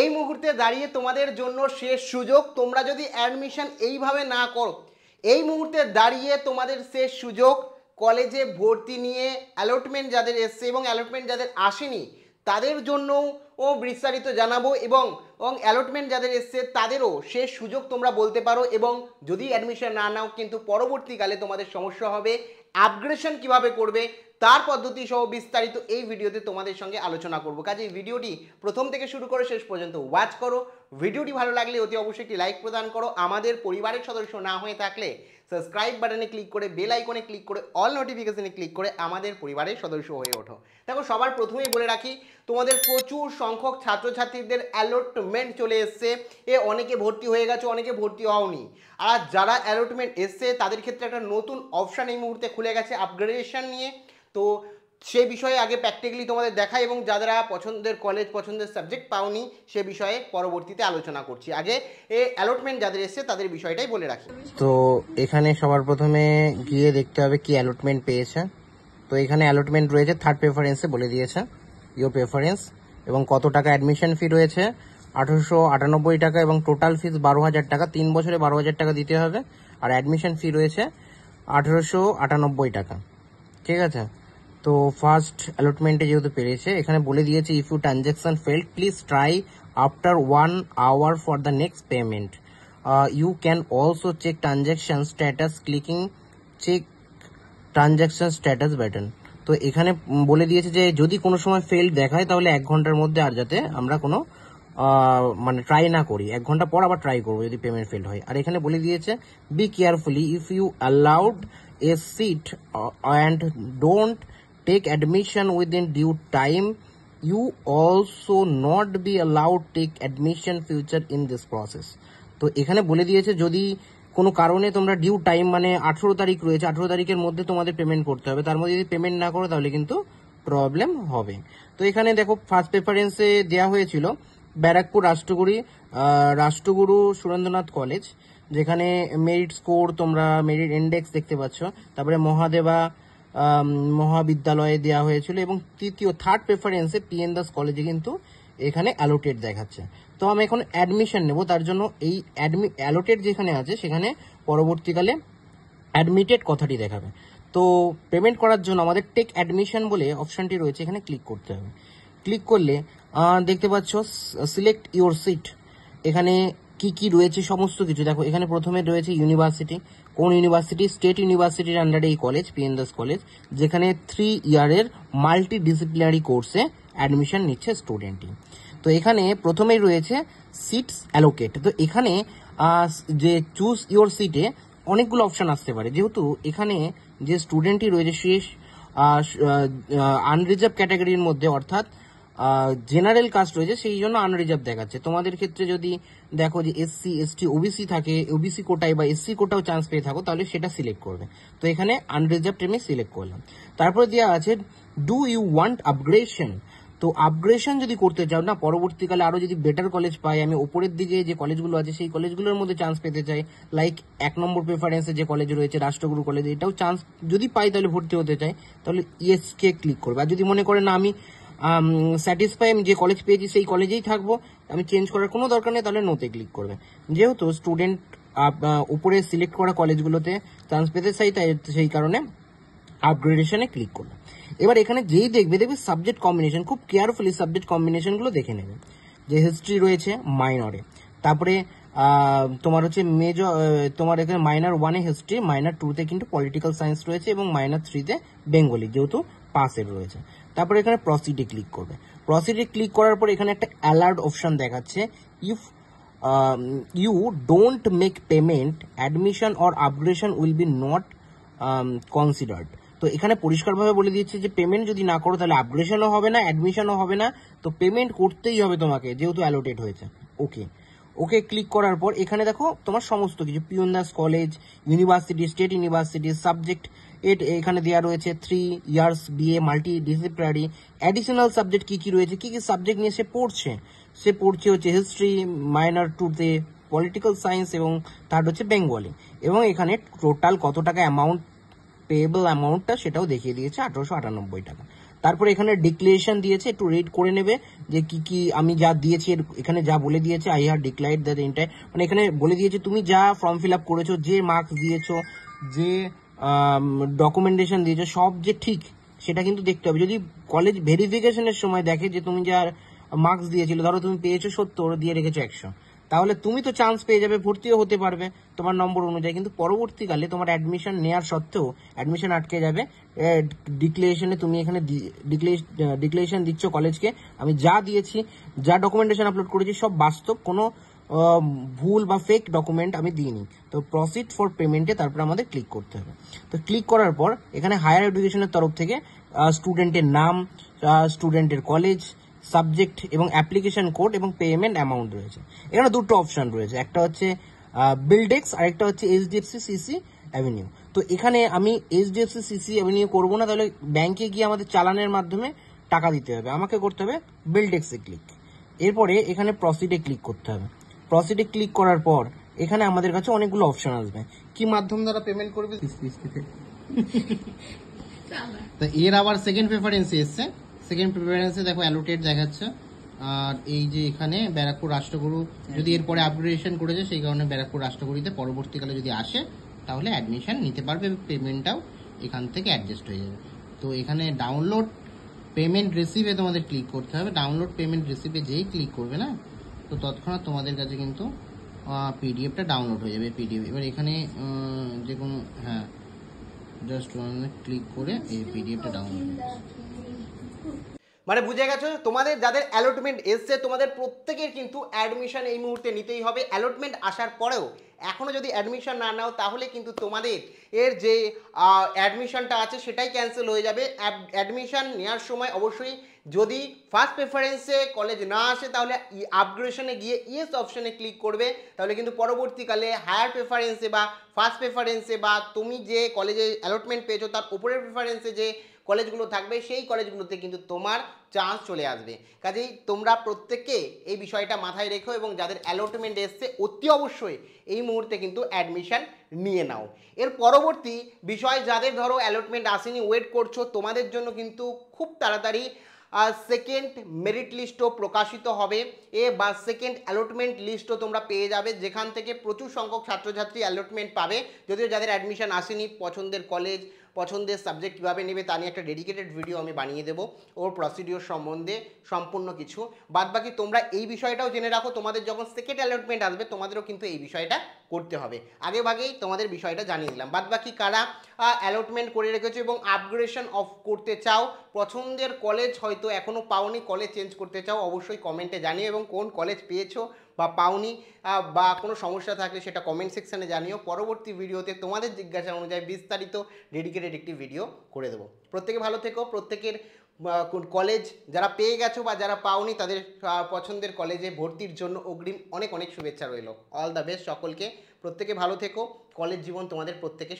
এই মুহূর্তে দাঁড়িয়ে তোমাদের জন্য শেষ সুযোগ তোমরা যদি অ্যাডমিশন এইভাবে না করো এই মুহূর্তে দাঁড়িয়ে তোমাদের শেষ সুযোগ কলেজে ভর্তি নিয়ে অ্যালটমেন্ট যাদের এসছে এবং অ্যালটমেন্ট যাদের আসেনি তাদের জন্য ও বিস্তারিত জানাবো এবং অ্যালটমেন্ট যাদের এসছে তাদেরও শেষ সুযোগ তোমরা বলতে পারো এবং যদি অ্যাডমিশন না নাও কিন্তু পরবর্তীকালে তোমাদের সমস্যা হবে আপগ্রেশন কিভাবে করবে তার পদ্ধতি সহ বিস্তারিত এই ভিডিওতে তোমাদের সঙ্গে আলোচনা করব কাজে ভিডিওটি প্রথম থেকে শুরু করে শেষ পর্যন্ত ওয়াচ করো ভিডিওটি ভালো লাগলে অতি অবশ্যই একটি লাইক প্রদান করো আমাদের পরিবারের সদস্য না হয়ে থাকলে সাবস্ক্রাইব বাটনে ক্লিক করে বেল আইকনে ক্লিক করে অল নোটিফিকেশনে ক্লিক করে আমাদের পরিবারের সদস্য হয়ে ওঠো দেখো সবার প্রথমেই বলে রাখি তোমাদের প্রচুর সংখ্যক ছাত্রছাত্রীদের অ্যালটমেন্ট চলে এসছে এ অনেকে ভর্তি হয়ে গেছে অনেকে ভর্তি হওনি আর যারা অ্যালটমেন্ট এসছে তাদের ক্ষেত্রে একটা নতুন অপশান এই মুহূর্তে খুলে গেছে আপগ্রেডেশন নিয়ে তো সে বিষয়ে আগে প্র্যাকটিক্যালি তোমাদের দেখাই এবং যারা পছন্দের কলেজ পছন্দের সাবজেক্ট পাওনি সে বিষয়ে পরবর্তীতে আলোচনা করছি আগে এ অ্যালটমেন্ট যাদের এসছে তাদের বিষয়টাই বলে রাখি তো এখানে সবার প্রথমে গিয়ে দেখতে হবে কি অ্যালটমেন্ট পেয়েছে তো এখানে অ্যালটমেন্ট রয়েছে থার্ড প্রেফারেন্সে বলে দিয়েছে ইউর প্রেফারেন্স এবং কত টাকা অ্যাডমিশন ফি রয়েছে আঠারোশো আটানব্বই টাকা এবং টোটাল ফিস বারো হাজার টাকা তিন বছরে বারো হাজার টাকা দিতে হবে আর অ্যাডমিশন ফি রয়েছে আঠারোশো আটানব্বই টাকা ঠিক আছে তো ফার্স্ট অ্যালটমেন্টে যেহেতু পেরেছে এখানে বলে দিয়েছে if you transaction fail please try after one hour for the next payment you can also check transaction status clicking check transaction status button তো এখানে বলে দিয়েছে যে যদি কোনো সময় ফেল দেখায় তাহলে এক ঘন্টার মধ্যে আর যাতে আমরা কোনো মানে ট্রাই না করি এক ঘন্টা পর আবার ট্রাই করবো যদি পেমেন্ট ফেল হয় আর এখানে বলে দিয়েছে be carefully if you allowed a seat and don't take admission within due time you also not be allowed take admission future in this process তো এখানে বলে দিয়েছে যদি কোনো কারণে তোমরা ডিউ টাইম মানে আঠেরো তারিখ রয়েছে আঠেরো তারিখের মধ্যে তোমাদের পেমেন্ট করতে হবে তার মধ্যে যদি পেমেন্ট না করো তাহলে কিন্তু প্রবলেম হবে তো এখানে দেখো ফার্স্ট প্রেফারেন্সে দেওয়া হয়েছিল ব্যারাকপুর রাষ্ট্রগুরি রাষ্ট্রগুরু সুরেন্দ্রনাথ কলেজ যেখানে মেরিট স্কোর তোমরা মেরিট ইন্ডেক্স দেখতে পাচ্ছ তারপরে মহাদেবা মহাবিদ্যালয়ে দেওয়া হয়েছিল এবং তৃতীয় থার্ড প্রেফারেন্সে পি এন দাস কলেজে কিন্তু এখানে অ্যালোটেড দেখাচ্ছে তো আমি এখন অ্যাডমিশন নেব তার জন্য এই অ্যাডমি অ্যালোটেড যেখানে আছে সেখানে পরবর্তীকালে অ্যাডমিটেড কথাটি দেখাবে তো পেমেন্ট করার জন্য আমাদের টেক অ্যাডমিশন বলে অপশনটি রয়েছে এখানে ক্লিক করতে হবে ক্লিক করলে দেখতে পাচ্ছ সিলেক্ট ইউর সিট এখানে কি কি রয়েছে সমস্ত কিছু দেখো এখানে প্রথমে রয়েছে ইউনিভার্সিটি কোন ইউনিভার্সিটি স্টেট ইউনিভার্সিটির আন্ডারে এই কলেজ পিএন দাস কলেজ যেখানে থ্রি ইয়ারের মাল্টি ডিসিপ্লিনারি কোর্সে অ্যাডমিশন নিচ্ছে স্টুডেন্টই তো এখানে প্রথমেই রয়েছে সিটস অ্যালোকেট তো এখানে যে চুজ ইয়োর সিটে অনেকগুলো অপশান আসতে পারে যেহেতু এখানে যে স্টুডেন্টই রয়েছে সে আনরিজার্ভ ক্যাটাগরির মধ্যে অর্থাৎ জেনারেল কাস্ট রয়েছে সেই জন্য আনরিজার্ভ দেখাচ্ছে তোমাদের ক্ষেত্রে যদি দেখো যে এসসি এসটি ওবিসি থাকে ওবিসি কোটায় বা এসসি কোটাও চান্স পেয়ে থাকো তাহলে সেটা সিলেক্ট করবে তো এখানে আনরিজার্ভ আমি সিলেক্ট করলাম তারপরে দেওয়া আছে ডু ইউ ওয়ান্ট আপগ্রেশন তো আপগ্রেশন যদি করতে চাও না পরবর্তীকালে আরও যদি বেটার কলেজ পাই আমি ওপরের দিকে যে কলেজগুলো আছে সেই কলেজগুলোর মধ্যে চান্স পেতে চাই লাইক এক নম্বর প্রেফারেন্সে যে কলেজ রয়েছে রাষ্ট্রগুরু কলেজ এটাও চান্স যদি পাই তাহলে ভর্তি হতে চাই তাহলে কে ক্লিক করবে আর যদি মনে করে না আমি স্যাটিসফাই আমি যে কলেজ পেয়েছি সেই কলেজেই থাকবো আমি চেঞ্জ করার কোনো দরকার নেই তাহলে নোতে ক্লিক করবে যেহেতু স্টুডেন্ট উপরে সিলেক্ট করা কলেজগুলোতে চান্স পেতে চাই তাই সেই কারণে আপগ্রেডেশনে ক্লিক করবে এবার এখানে যেই দেখবে দেখবে সাবজেক্ট কম্বিনেশন খুব কেয়ারফুলি সাবজেক্ট কম্বিনেশনগুলো দেখে নেবে যে হিস্ট্রি রয়েছে মাইনরে তারপরে তোমার হচ্ছে মেজর তোমার এখানে মাইনার ওয়ানে হিস্ট্রি মাইনার টুতে কিন্তু পলিটিক্যাল সায়েন্স রয়েছে এবং মাইনার থ্রিতে বেঙ্গলি যেহেতু পাসের রয়েছে তারপরে এখানে প্রসিডে ক্লিক করবে প্রসিডে ক্লিক করার পর এখানে একটা অ্যালার্ট অপশান দেখাচ্ছে if you don't make payment admission or upgradation will be not considered তো এখানে পরিষ্কারভাবে বলে দিচ্ছে যে পেমেন্ট যদি না করো তাহলে আপগ্রেশনও হবে না অ্যাডমিশনও হবে না তো পেমেন্ট করতেই হবে তোমাকে যেহেতু অ্যালোটেড হয়েছে ওকে ওকে ক্লিক করার পর এখানে দেখো তোমার সমস্ত কিছু পিওন দাস college university state university subject at এখানে দেওয়া রয়েছে three years BA multidisciplinary additional subject কী কী রয়েছে কী কী সাবজেক্ট নিয়ে সে পড়ছে সে পড়ছে হচ্ছে হিস্ট্রি মাইনার টুতে পলিটিক্যাল সায়েন্স এবং থার্ড হচ্ছে বেঙ্গলি এবং এখানে টোটাল কত টাকা অ্যামাউন্ট পেয়েবল অ্যামাউন্টটা সেটাও দেখিয়ে দিয়েছে আঠারোশো আটানব্বই টাকা তারপরে এখানে ডিক্লারেশন দিয়েছে একটু রেড করে নেবে যে কি কি আমি যা দিয়েছি এখানে যা বলে দিয়েছে আই হ্যাভ ডিক্লাইড দ্যাট এন্টায় মানে এখানে বলে দিয়েছে তুমি যা ফর্ম ফিল আপ করেছো যে মার্কস দিয়েছো যে ডকুমেন্টেশন দিয়েছো সব যে ঠিক সেটা কিন্তু দেখতে হবে যদি কলেজ ভেরিফিকেশনের সময় দেখে যে তুমি যা মার্কস দিয়েছিল ধরো তুমি পেয়েছো সত্তর দিয়ে রেখেছো একশো তাহলে তুমি তো চান্স পেয়ে যাবে ভর্তিও হতে পারবে তোমার নম্বর অনুযায়ী কিন্তু পরবর্তীকালে তোমার অ্যাডমিশন নেওয়ার সত্ত্বেও অ্যাডমিশন আটকে যাবে ডিক্লারেশনে তুমি এখানে ডিক্লারেশন দিচ্ছ কলেজকে আমি যা দিয়েছি যা ডকুমেন্টেশন আপলোড করেছি সব বাস্তব কোনো ভুল বা ফেক ডকুমেন্ট আমি দিইনি তো প্রসিড ফর পেমেন্টে তারপর আমাদের ক্লিক করতে হবে তো ক্লিক করার পর এখানে হায়ার এডুকেশনের তরফ থেকে স্টুডেন্টের নাম স্টুডেন্টের কলেজ সাবজেক্ট এবং অ্যাপ্লিকেশন কোড এবং পেমেন্ট অ্যামাউন্ট রয়েছে এখানে দুটো অপশন রয়েছে একটা হচ্ছে বিল্ডেক্স আর একটা হচ্ছে এইচডিএফসি সিসি অ্যাভিনিউ তো এখানে আমি এইচডিএফসি সিসি অ্যাভিনিউ করবো না তাহলে ব্যাংকে গিয়ে আমাদের চালানের মাধ্যমে টাকা দিতে হবে আমাকে করতে হবে বিল্ডেক্সে ক্লিক এরপরে এখানে প্রসিডে ক্লিক করতে হবে প্রসিডে ক্লিক করার পর এখানে আমাদের কাছে অনেকগুলো অপশন আসবে কি মাধ্যম দ্বারা পেমেন্ট করবে এর আবার সেকেন্ড প্রেফারেন্সে এসছে সেকেন্ড প্রেফারেন্সে দেখো অ্যালোটেড দেখাচ্ছে আর এই যে এখানে ব্যারাকপুর রাষ্ট্রগুরু যদি এরপরে আপগ্রেডেশন করেছে সেই কারণে ব্যারাকপুর রাষ্ট্রগুরুতে পরবর্তীকালে যদি আসে তাহলে অ্যাডমিশান নিতে পারবে পেমেন্টটাও এখান থেকে অ্যাডজাস্ট হয়ে যাবে তো এখানে ডাউনলোড পেমেন্ট রিসিভে তোমাদের ক্লিক করতে হবে ডাউনলোড পেমেন্ট রিসিভে যেই ক্লিক করবে না তো তৎক্ষণাৎ তোমাদের কাছে কিন্তু পিডিএফটা ডাউনলোড হয়ে যাবে পিডিএফ এবার এখানে যে কোনো হ্যাঁ জাস্ট ক্লিক করে এই পিডিএফটা ডাউনলোড হয়ে যাবে মানে বুঝে গেছো তোমাদের যাদের অ্যালটমেন্ট এসছে তোমাদের প্রত্যেকের কিন্তু অ্যাডমিশন এই মুহূর্তে নিতেই হবে অ্যালটমেন্ট আসার পরেও এখনও যদি অ্যাডমিশন না নাও তাহলে কিন্তু তোমাদের এর যে অ্যাডমিশনটা আছে সেটাই ক্যান্সেল হয়ে যাবে অ্যাডমিশন নেওয়ার সময় অবশ্যই যদি ফার্স্ট প্রেফারেন্সে কলেজ না আসে তাহলে আপগ্রেশনে গিয়ে ইয়েস অপশনে ক্লিক করবে তাহলে কিন্তু পরবর্তীকালে হায়ার প্রেফারেন্সে বা ফার্স্ট প্রেফারেন্সে বা তুমি যে কলেজে অ্যালটমেন্ট পেয়েছো তার উপরের প্রেফারেন্সে যে কলেজগুলো থাকবে সেই কলেজগুলোতে কিন্তু তোমার চান্স চলে আসবে কাজেই তোমরা প্রত্যেককে এই বিষয়টা মাথায় রেখো এবং যাদের অ্যালটমেন্ট এসছে অতি অবশ্যই এই মুহূর্তে কিন্তু অ্যাডমিশান নিয়ে নাও এর পরবর্তী বিষয় যাদের ধরো অ্যালটমেন্ট আসেনি ওয়েট করছো তোমাদের জন্য কিন্তু খুব তাড়াতাড়ি সেকেন্ড মেরিট লিস্টও প্রকাশিত হবে এ বা সেকেন্ড অ্যালটমেন্ট লিস্টও তোমরা পেয়ে যাবে যেখান থেকে প্রচুর সংখ্যক ছাত্রছাত্রী অ্যালটমেন্ট পাবে যদিও যাদের অ্যাডমিশন আসেনি পছন্দের কলেজ পছন্দের সাবজেক্ট কীভাবে নেবে তা নিয়ে একটা ডেডিকেটেড ভিডিও আমি বানিয়ে দেবো ওর প্রসিডিওর সম্বন্ধে সম্পূর্ণ কিছু বাদবাকি তোমরা এই বিষয়টাও জেনে রাখো তোমাদের যখন সেকেন্ড অ্যালটমেন্ট আসবে তোমাদেরও কিন্তু এই বিষয়টা করতে হবে আগে ভাগেই তোমাদের বিষয়টা জানিয়ে দিলাম বাদবাকি কারা অ্যালটমেন্ট করে রেখেছো এবং আপগ্রেডেশন অফ করতে চাও পছন্দের কলেজ হয়তো এখনও পাওনি কলেজ চেঞ্জ করতে চাও অবশ্যই কমেন্টে জানিও এবং কোন কলেজ পেয়েছো বা পাওনি বা কোনো সমস্যা থাকলে সেটা কমেন্ট সেকশানে জানিও পরবর্তী ভিডিওতে তোমাদের জিজ্ঞাসা অনুযায়ী বিস্তারিত ডেডিকেটেড একটি ভিডিও করে দেবো প্রত্যেকে ভালো থেকো প্রত্যেকের কলেজ যারা পেয়ে গেছো বা যারা পাওনি তাদের পছন্দের কলেজে ভর্তির জন্য অগ্রিম অনেক অনেক শুভেচ্ছা রইল অল দ্য বেস্ট সকলকে প্রত্যেকে ভালো থেকো কলেজ জীবন তোমাদের প্রত্যেকে